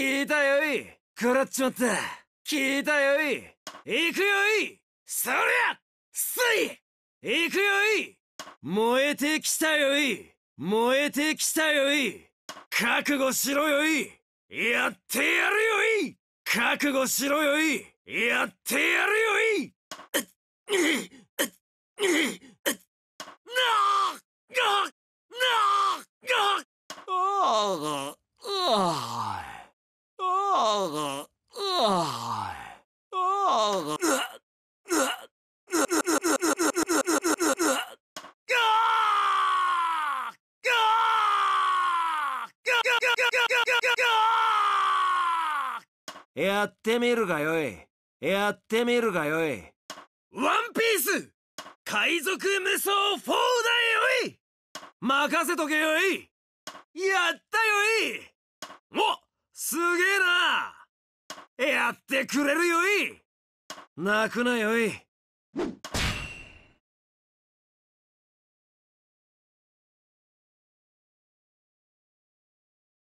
聞いたよい食らっちまった聞いたよい行くよいそりゃすい行くよい燃えてきたよい燃えてきたよい覚悟しろよいやってやるよい覚悟しろよいやってやるやってみるがよいやってみるがよいワンピース海賊無双4だよい任せとけよいやったよいやってくれるよい泣くなよい